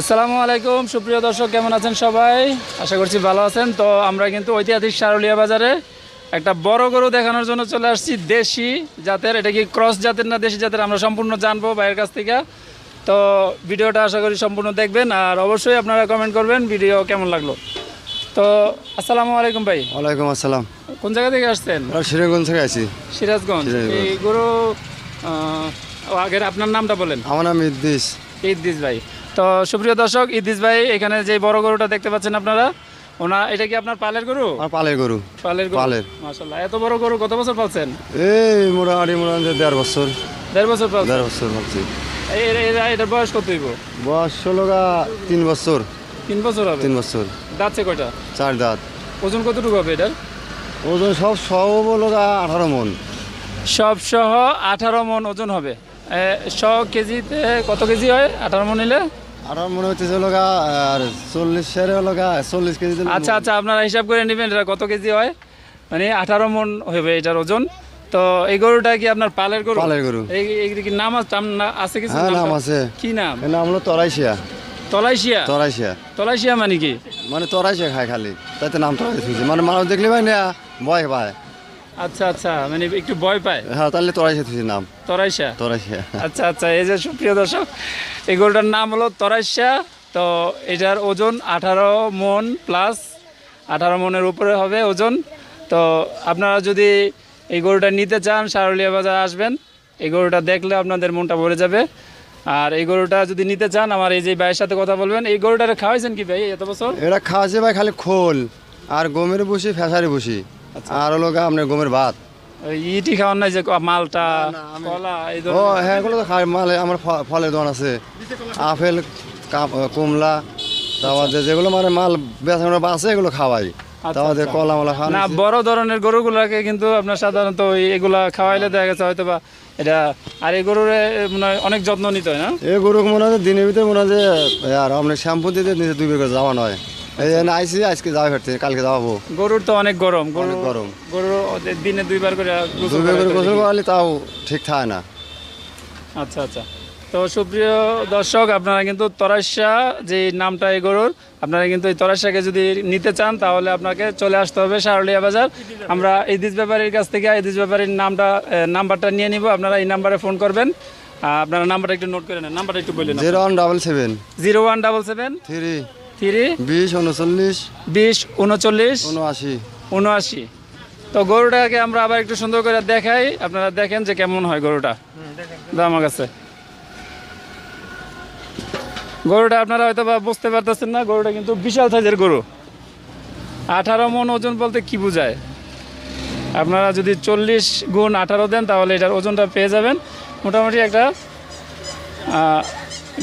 আসসালামু আলাইকুম সুপ্রিয় দর্শক কেমন আছেন সবাই আশা করছি ভালো আছেন তো আমরা কিন্তু ঐতিহাসিক সারুলিয়া বাজারে একটা বড় গরু দেখানোর জন্য চলে আসছি দেশি জাতের এটা কি ক্রস জাতের না দেশি জাতের আমরা সম্পূর্ণ জানবো বাইরের কাছ থেকে তো ভিডিওটা আশা করি সম্পূর্ণ দেখবেন আর অবশ্যই আপনারা কমেন্ট করবেন ভিডিও কেমন লাগলো তো আসসালামু আলাইকুম ভাই ওয়ালাইকুম আসসালাম কোন জায়গা থেকে আসছেন সিরাজগঞ্জ থেকে আছি সিরাজগঞ্জ এই গরু আগের আপনার নামটা বলেন আমার নাম ইদ্দিস ইদ্দিস ভাই তো সুপ্রিয় দর্শক ইদিস ভাই এখানে যে বড় গরুটা দেখতে পাচ্ছেন আপনারা ওনা এটা কি আপনার পালের গরু পালের গরু পালের গরু পালের মাশাআল্লাহ এত বড় গরু কত বছর পাচ্ছেন এই মোরা আড়ি মোরা দেড় বছর দেড় বছর পাল দেড় বছর পাচ্ছি এটা বয়স কত হইব বয়স গা তিন বছর তিন বছর হবে তিন বছর দাঁতছে কয়টা চার দাঁত ওজন কতটুকু হবে এটার ওজন সব সহ গা আঠারো মন সব সহ আঠারো মন ওজন হবে শ কেজিতে কত কেজি হয় আঠারো মন নিলে আমার মনে হচ্ছে যে লোকা আর চল্লিশের লোকা চল্লিশ কেজি আচ্ছা আচ্ছা আপনারা হিসাব করে নেবেন এটা কত কেজি হয় মানে আঠারো মন হবে এটার ওজন তো এই গরুটা কি আপনার পালের গরু পালের গরু এই কি নাম আছে কিছু হ্যাঁ, নাম আছে কি নাম নাম হলো তরাইশিয়া তলাইশিয়া তলাইশিয়া তলাইশিয়া মানে কি মানে তরাইশিয়া খায় খালি তাতে নাম তরাইশিয়া মানে মানুষ দেখলে ভাই না ভয় পায় আচ্ছা আচ্ছা মানে একটু ভয় পায় হ্যাঁ তাহলে তরাইশা থেকে নাম তরাইশা তরাইশা আচ্ছা আচ্ছা এই যে সুপ্রিয় দর্শক এই গরুটার নাম হলো তরাইশা তো এটার ওজন আঠারো মন প্লাস আঠারো মনের উপরে হবে ওজন তো আপনারা যদি এই গরুটা নিতে চান সারুলিয়া বাজার আসবেন এই গরুটা দেখলে আপনাদের মনটা ভরে যাবে আর এই গরুটা যদি নিতে চান আমার এই যে ভাইয়ের সাথে কথা বলবেন এই গরুটা খাওয়াইছেন কি ভাই এত বছর এটা খাওয়াছে ভাই খালি খোল আর গমের বসি ফেসারে বসি আচ্ছা। আর হলো গা আপনার গমের ভাত ইটি খাওয়ার নাই যে মালটা কলা ও হ্যাঁ এগুলো তো খাই মালে আমার ফলের দোকান আছে আপেল কমলা তারপরে আচ্ছা। যেগুলো মানে মাল বেচানো আছে এগুলো খাওয়াই আচ্ছা, তারপর কলা মলা খাওয়া না বড় ধরনের গরুগুলাকে কিন্তু আপনার সাধারণত এগুলা খাওয়াইলে দেখা গেছে হয়তো বা এটা আর এই গরুরে মনে অনেক যত্ন নিতে হয় না এই গরুকে মনে হয় দিনের ভিতরে মনে হয় যে আর আপনি শ্যাম্পু দিতে নিজে দুই বেগে যাওয়া নয় আইসি আজকে যাওয়া কালকে গরুর তো অনেক গরম গরু অনেক গরম। দিনে দুইবার করে তাও ঠিক থাকে না আচ্ছা আচ্ছা তো সুপ্রিয় দর্শক আপনারা কিন্তু তরাশা নামটা এই গরুর আপনারা কিন্তু এই যদি নিতে চান তাহলে আপনাকে চলে আসতে হবে শারলিয়া বাজার আমরা ইদিস ব্যাপারীর কাছ থেকে ইদিস ব্যাপারীর নামটা নাম্বারটা নিয়ে নিব আপনারা এই নাম্বারে ফোন করবেন আপনারা নাম্বারটা একটু নোট করে নেন নাম্বারটা একটু বলে নেন zero one double seven zero one double seven three বিশ উনচল্লিশ উনআশি উনআশি তো গরুটাকে আমরা আবার একটু সুন্দর করে দেখাই আপনারা দেখেন যে কেমন হয় গরুটা দাম আছে গরুটা আপনারা হয়তো বা বুঝতে পারতেছেন না গরুটা কিন্তু বিশাল সাইজের গরু আঠারো মন ওজন বলতে কি বোঝায় আপনারা যদি চল্লিশ গুণ আঠারো দেন তাহলে এটার ওজনটা পেয়ে যাবেন মোটামুটি একটা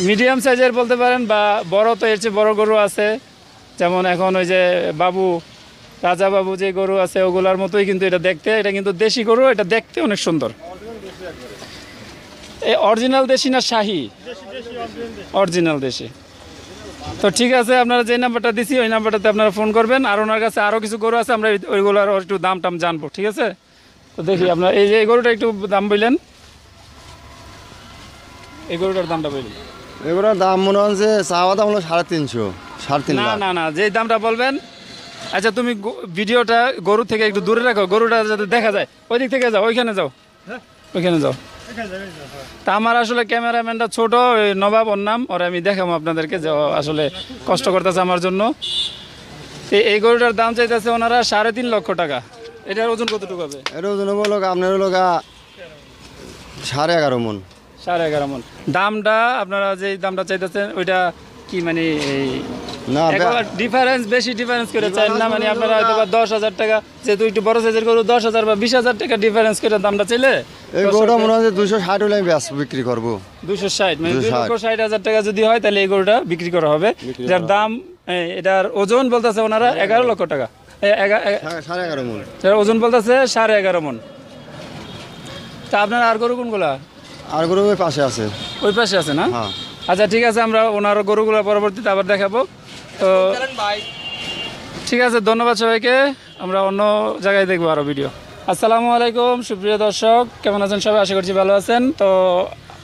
মিডিয়াম সাইজের বলতে পারেন বা বড় তো এর চেয়ে বড় গরু আছে যেমন এখন ওই যে বাবু রাজা বাবু যে গরু আছে ওগুলার মতোই কিন্তু এটা দেখতে এটা কিন্তু দেশি গরু এটা দেখতে অনেক সুন্দর এই অরিজিনাল দেশি না শাহি অরিজিনাল দেশি তো ঠিক আছে আপনারা যে নাম্বারটা দিছি ওই নাম্বারটাতে আপনারা ফোন করবেন আর ওনার কাছে আরও কিছু গরু আছে আমরা ওইগুলোর একটু দাম টাম জানবো ঠিক আছে তো দেখি আপনার এই যে এই গরুটা একটু দাম বললেন এই গরুটার দামটা বললেন এগুলোর দাম মনে হচ্ছে চাওয়া দাম হলো সাড়ে তিনশো সাড়ে তিন না না না যে দামটা বলবেন আচ্ছা তুমি ভিডিওটা গরু থেকে একটু দূরে রাখো গরুটা যাতে দেখা যায় ওই দিক থেকে যাও ওইখানে যাও ওইখানে যাও তা আমার আসলে ক্যামেরাম্যানটা ছোট নবাব ওর নাম ওর আমি দেখাবো আপনাদেরকে যে আসলে কষ্ট করতেছে আমার জন্য এই গরুটার দাম চাইতেছে ওনারা সাড়ে তিন লক্ষ টাকা এটার ওজন কতটুকু হবে এর ওজন হবো লোক আপনার লোক সাড়ে এগারো মন সাড়ে এগারো মন দামটা আপনারা যে দামটা চাইতেছেন ওইটা কি মানে এই মানে মানে হয় মানে যদি হয় তাহলে এই গরুটা বিক্রি করা হবে যার দাম এটার ওজন বলতেছে ওনারা এগারো লক্ষ টাকা ওজন বলতেছে সাড়ে এগারো মন তা আপনার আর গরু কোনগুলা আর গরু ওই পাশে আছে ওই পাশে আছে না হ্যাঁ। আচ্ছা ঠিক আছে আমরা ওনার গরুগুলো পরবর্তীতে আবার দেখাবো তো ঠিক আছে ধন্যবাদ সবাইকে আমরা অন্য জায়গায় দেখবো আরও ভিডিও আসসালামু আলাইকুম সুপ্রিয় দর্শক কেমন আছেন সবাই আশা করছি ভালো আছেন তো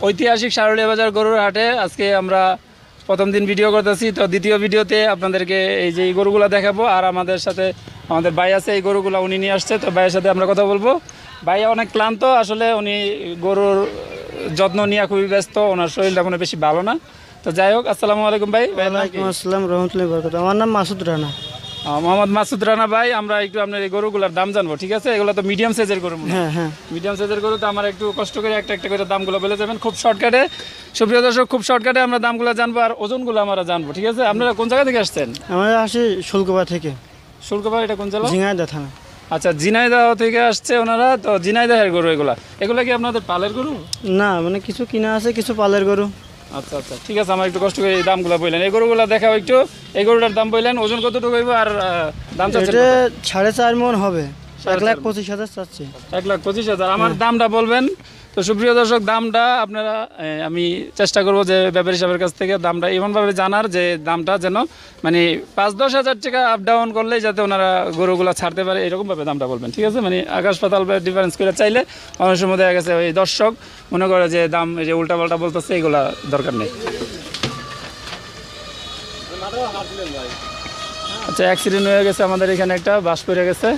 ঐতিহাসিক সারুলিয়া বাজার গরুর হাটে আজকে আমরা প্রথম দিন ভিডিও করতেছি তো দ্বিতীয় ভিডিওতে আপনাদেরকে এই যে এই গরুগুলো দেখাবো আর আমাদের সাথে আমাদের ভাই আছে এই গরুগুলো উনি নিয়ে আসছে তো ভাইয়ের সাথে আমরা কথা বলবো ভাই অনেক ক্লান্ত আসলে উনি গরুর যত্ন নিয়ে খুবই ব্যস্ত ওনার শরীরটা কোনো বেশি ভালো না তো যাই হোক আসসালামু আলাইকুম ভাই ওয়ালাইকুম আসসালাম রহমতুল্লাহ বরকত আমার নাম মাসুদ রানা মোহাম্মদ মাসুদ রানা ভাই আমরা একটু আপনার এই গরুগুলোর দাম জানবো ঠিক আছে এগুলো তো মিডিয়াম সাইজের গরু হ্যাঁ হ্যাঁ মিডিয়াম সাইজের গরু তো আমার একটু কষ্ট করে একটা একটা করে দামগুলো বলে যাবেন খুব শর্টকাটে সুপ্রিয় দর্শক খুব শর্টকাটে আমরা দামগুলো জানবো আর ওজনগুলো আমরা জানবো ঠিক আছে আপনারা কোন জায়গা থেকে আসছেন আমরা আসি শুল্কবা থেকে শুল্কবা এটা কোন জায়গা ঝিঙাইদা থানা আচ্ছা জিনাইদাহ থেকে আসছে ওনারা তো জিনাইদাহের গরু এগুলা এগুলা কি আপনাদের পালের গরু না মানে কিছু কিনা আছে কিছু পালের গরু আচ্ছা আচ্ছা ঠিক আছে আমার একটু কষ্ট করে এই দামগুলো বললেন এই গরুগুলো দেখাও একটু এই গরুটার দাম বললেন ওজন কতটুকু হইব আর দাম চাচ্ছে সাড়ে চার মন হবে এক লাখ পঁচিশ হাজার চাচ্ছে এক লাখ পঁচিশ হাজার আমার দামটা বলবেন তো সুপ্রিয় দর্শক দামটা আপনারা আমি চেষ্টা করব যে ব্যাপারী সাহেবের কাছ থেকে দামটা এমনভাবে জানার যে দামটা যেন মানে পাঁচ দশ হাজার টাকা আপ ডাউন করলেই যাতে ওনারা গরুগুলো ছাড়তে পারে এরকমভাবে দামটা বলবেন ঠিক আছে মানে আকাশ পাতাল ডিফারেন্স করে চাইলে অনেক সময় দেখা গেছে ওই দর্শক মনে করে যে দাম যে উল্টাপাল্টা বলতেছে এগুলা দরকার নেই আচ্ছা অ্যাক্সিডেন্ট হয়ে গেছে আমাদের এখানে একটা বাস পড়ে গেছে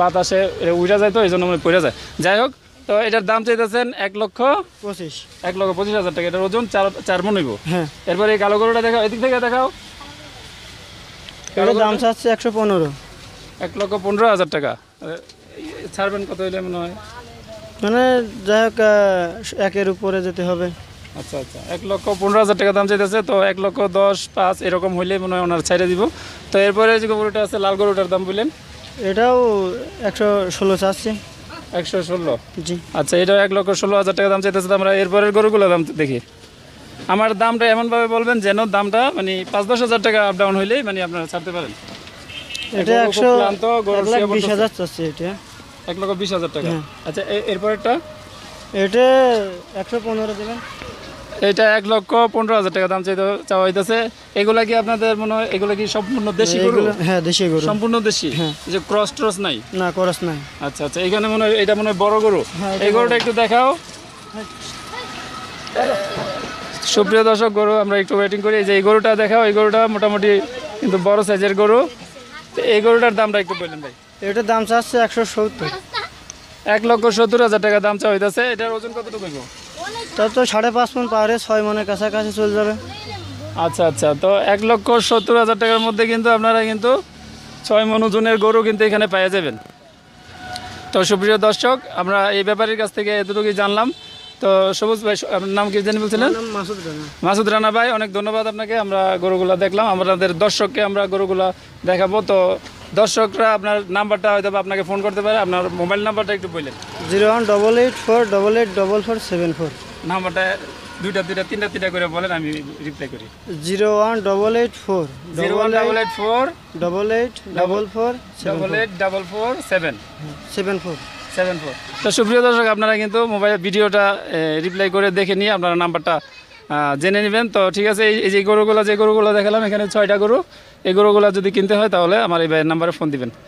বাতাসে উড়া যায় তো এই জন্য মানে পড়ে যায় যাই হোক তো এটার দাম চাইতেছেন এক লক্ষ পঁচিশ এক লক্ষ পঁচিশ হাজার টাকা এটার ওজন চার চার মনে হ্যাঁ এরপরে এই কালো গরুটা দেখাও এদিক থেকে দেখাও কালো দাম চাচ্ছে একশো পনেরো এক লক্ষ পনেরো হাজার টাকা ছাড়বেন কত হইলে মনে হয় মানে যাই হোক একের উপরে যেতে হবে আচ্ছা আচ্ছা এক লক্ষ পনেরো হাজার টাকা দাম চাইতেছে তো এক লক্ষ দশ পাঁচ এরকম হইলে মনে হয় ওনার ছাইড়ে দিব তো এরপরে যে গরুটা আছে লাল গরুটার দাম বললেন এটাও একশো ষোলো চাচ্ছি একশো ষোলো জি আচ্ছা এটাও এক লক্ষ ষোলো হাজার টাকা দাম চাইতেছে আমরা এরপরের গরুগুলো দাম দেখি আমার দামটা এমনভাবে বলবেন যেন দামটা মানে পাঁচ দশ হাজার টাকা আপ ডাউন হইলেই মানে আপনারা ছাড়তে পারেন এটা একশো বিশ হাজার চাচ্ছি এটা এক লক্ষ বিশ হাজার টাকা হ্যাঁ। আচ্ছা এরপরেরটা এটা একশো পনেরো দেবেন এটা এক লক্ষ পনেরো হাজার টাকা দাম চাইতে চাওয়া হইতেছে এগুলা কি আপনাদের মনে হয় এগুলা কি সম্পূর্ণ দেশি হ্যাঁ দেশি গরু সম্পূর্ণ দেশি হ্যাঁ। যে ক্রস ট্রস নাই না ক্রস নাই আচ্ছা আচ্ছা এখানে মনে হয় এটা মনে হয় বড় গরু হ্যাঁ, এই গরুটা একটু দেখাও সুপ্রিয় দর্শক গরু আমরা একটু ওয়েটিং করি যে এই গরুটা দেখাও এই গরুটা মোটামুটি কিন্তু বড় সাইজের গরু এই গরুটার দামটা একটু বললেন ভাই এটার দাম চাচ্ছে একশো সত্তর এক লক্ষ সত্তর হাজার টাকা দাম চাওয়া হইতেছে এটার ওজন কতটুকু তা তো সাড়ে পাঁচ মন পাহাড়ে ছয় মনের কাছাকাছি চলে যাবে আচ্ছা আচ্ছা তো এক লক্ষ সত্তর হাজার টাকার মধ্যে কিন্তু আপনারা কিন্তু ছয় মন ওজনের গরু কিন্তু এখানে পাওয়া যাবেন তো সুপ্রিয় দর্শক আমরা এই ব্যাপারের কাছ থেকে এতটুকুই জানলাম তো সবুজ ভাই আপনার নাম কি জানি বলছিলেন মাসুদ রানা ভাই অনেক ধন্যবাদ আপনাকে আমরা গরুগুলা দেখলাম আমাদের দর্শককে আমরা গরুগুলা দেখাবো তো দর্শকরা আপনার নাম্বারটা হয়তো আপনাকে ফোন করতে পারে আপনার মোবাইল নাম্বারটা একটু বললেন zero one double eight four double eight double four seven four নাম্বারটা দুইটা দুইটা তিনটা তিনটা করে বলেন আমি রিপ্লাই করি zero one double eight four zero one double eight four double eight double four double eight double four seven seven four seven four তো সুপ্রিয় দর্শক আপনারা কিন্তু মোবাইল ভিডিওটা রিপ্লাই করে দেখে নিয়ে আপনারা নাম্বারটা জেনে নেবেন তো ঠিক আছে এই যে গরুগুলো যে গরুগুলো দেখালাম এখানে ছয়টা গরু এই গরুগুলো যদি কিনতে হয় তাহলে আমার এই নাম্বারে ফোন দিবেন